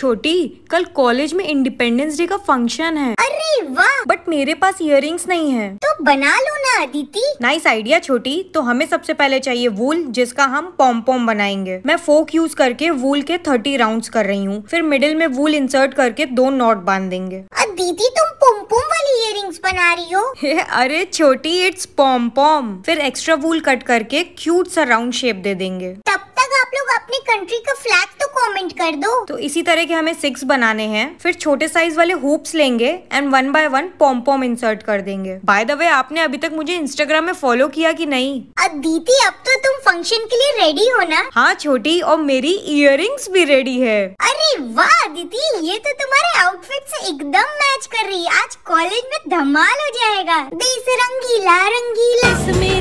छोटी कल कॉलेज में इंडिपेंडेंस डे का फंक्शन है अरे वाह बट मेरे पास इयर नहीं है तो बना लो ना अदिति नाइस आइडिया छोटी तो हमें सबसे पहले चाहिए वूल जिसका हम पॉम पॉम बनाएंगे मैं फोक यूज करके वूल के थर्टी राउंड कर रही हूँ फिर मिडिल में वूल इंसर्ट करके दो नॉट बांध देंगे दीदी तुम पोम पोम वाली इयर बना रही हो अरे छोटी इट्स पॉम पॉम फिर एक्स्ट्रा वूल कट करके क्यूट सा राउंड शेप दे देंगे अपनी कंट्री का फ्लैग तो कमेंट कर दो तो इसी तरह के हमें सिक्स बनाने हैं फिर छोटे साइज वाले हुप्स लेंगे and one by one pom pom insert कर देंगे बाय द वे आपने अभी तक मुझे इंस्टाग्राम में फॉलो किया कि नहीं अदिति अब तो तुम फंक्शन के लिए रेडी हो ना हाँ छोटी और मेरी इयर भी रेडी है अरे वाह अदिति ये तो तुम्हारे आउटफिट से एकदम मैच कर रही है आज कॉलेज में धमाल हो जाएगा बेसरंगीला रंगीला